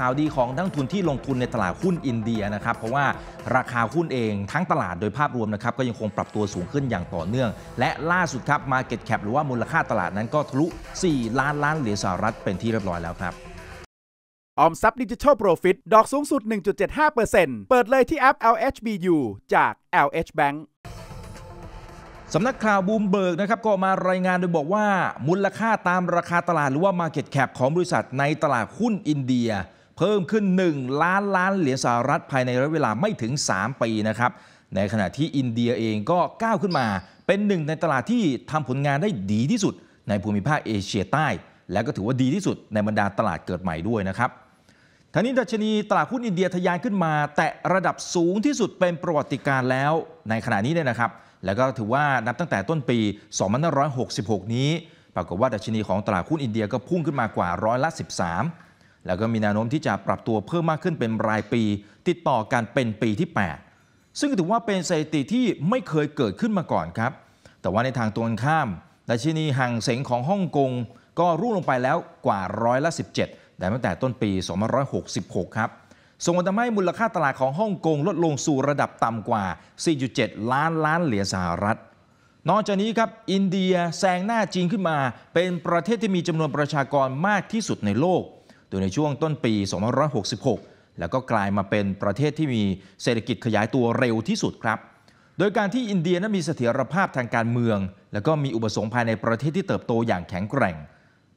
ข่าวดีของทั้งทุนที่ลงทุนในตลาดหุ้นอินเดียนะครับ เพราะว่าราคาหุ้นเองทั้งตลาดโดยภาพรวมนะครับ ก็ยังคงปรับตัวสูงขึ้นอย่างต่อเนื่อง และล่าสุดครับ Market Cap หรือว่ามูลค่าตลาดนั้นก็ทะลุ4 ล้านล้านเหรียญสหรัฐเป็นที่เรียบร้อยแล้วครับ ออมทรัพย์ดิจิทัลโปรฟิตดอกสูงสุด1.75%เปิดเลยที่แอป LHBU จาก LH Bank สำนักข่าวบูมเบิร์กนะครับก็มารายงานโดยบอกว่า มูลค่าตามราคาตลาดหรือว่า Market Cap ของบริษัทในตลาดหุ้นอินเดียพิ่มขึ้น 1 ล้านล้านเหรียญสหรัฐภายในระยะเวลาไม่ถึง 3ปีนะครับ ในขณะที่อินเดียเองก็ก้าวขึ้นมา เป็นหนึ่งในตลาดที่ทำผลงานได้ดีที่สุดในภูมิภาคเอเชียใต้ และก็ถือว่าดีที่สุดในบรรดาตลาดเกิดใหม่ด้วยนะครับทัานี้ดัชนีตลาดหุ้นอินเดียทะยานขึ้นมา แต่ระดับสูงที่สุดเป็นประวัติการแล้วในขณะนี้เนี่ยนะครับ แล้วก็ถือว่านับตั้งแต่ต้นปี2566นี้ ปรากฏว่าดัชนีของตลาดหุ้นอินเดียก็พุ่งขึ้นมากว่าร้อยละ13แล้วก็มีแนวโน้มที่จะปรับตัวเพิ่มมากขึ้นเป็นรายปี ติดต่อกันเป็นปีที่ 8 ซึ่งถือว่าเป็นสถิติที่ไม่เคยเกิดขึ้นมาก่อนครับ แต่ว่าในทางตรงข้ามดัชนีห่างเสงของฮ่องกงก็ร่วงลงไปแล้วกว่าร้อยละ17แต่ตั้งแต่ต้นปี2566ครับส่งผลทำให้มูลค่าตลาดของฮ่องกงลดลงสู่ระดับต่ำกว่า 4.7 ล้านล้านเหรียญสหรัฐ นอกจากนี้ครับอินเดียแซงหน้าจีนขึ้นมา เป็นประเทศที่มีจำนวนประชากรมากที่สุดในโลกโดยในช่วงต้นปี2566 แล้วก็กลายมาเป็นประเทศที่มีเศรษฐกิจขยายตัวเร็วที่สุดครับ โดยการที่อินเดียนั้นมีเสถียรภาพทางการเมือง แล้วก็มีอุปสงค์ภายในประเทศที่เติบโตอย่างแข็งแกร่ง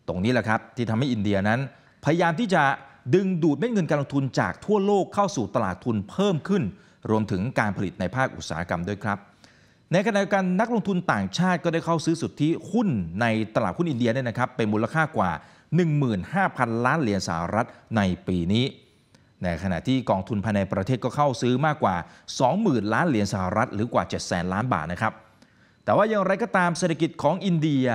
ตรงนี้แหละครับที่ทำให้อินเดียนั้น พยายามที่จะดึงดูดเม็ดเงินการลงทุนจากทั่วโลกเข้าสู่ตลาดทุนเพิ่มขึ้น รวมถึงการผลิตในภาคอุตสาหกรรมด้วยครับ ในขณะเดียวกันนักลงทุนต่างชาติ ก็ได้เข้าซื้อสุทธิหุ้นในตลาดหุ้นอินเดียเนี่ยนะครับเป็นมูลค่ากว่า15,000 ล้านเหรียญสหรัฐในปีนี้ ในขณะที่กองทุนภายในประเทศก็เข้าซื้อมากกว่า 20,000ล้านเหรียญสหรัฐหรือกว่า7 0 0 0ล้านบาทนะครับแต่ว่าอย่างไรก็ตามเศรษฐกิจของอินเดีย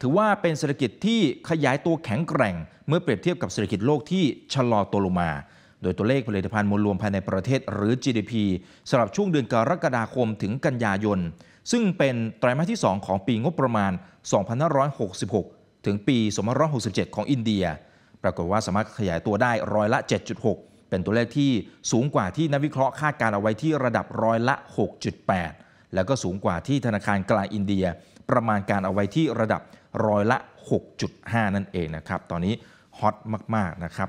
ถือว่าเป็นเศรษฐกิจที่ขยายตัวแข็งแกร่ง เมื่อเปรียบเทียบกับเศรษฐกิจโลกที่ชะลอตัวลงมา โดยตัวเลขผลิตภัณฑ์มวลรวมภายในประเทศหรือ GDP สำหรับช่วงเดือนกรกฎาคมถึงกันยายนซึ่งเป็นไตรมาสที่ 2 ของปีงบประมาณ2566ถึงปี2567 ของอินเดีย ปรากฏว่าสามารถขยายตัวได้ร้อยละ 7.6 เป็นตัวเลขที่สูงกว่าที่นักวิเคราะห์คาดการเอาไว้ที่ระดับร้อยละ 6.8 แล้วก็สูงกว่าที่ธนาคารกลางอินเดีย ประมาณการเอาไว้ที่ระดับร้อยละ 6.5 นั่นเองนะครับ ตอนนี้ฮอตมาก ๆ นะครับ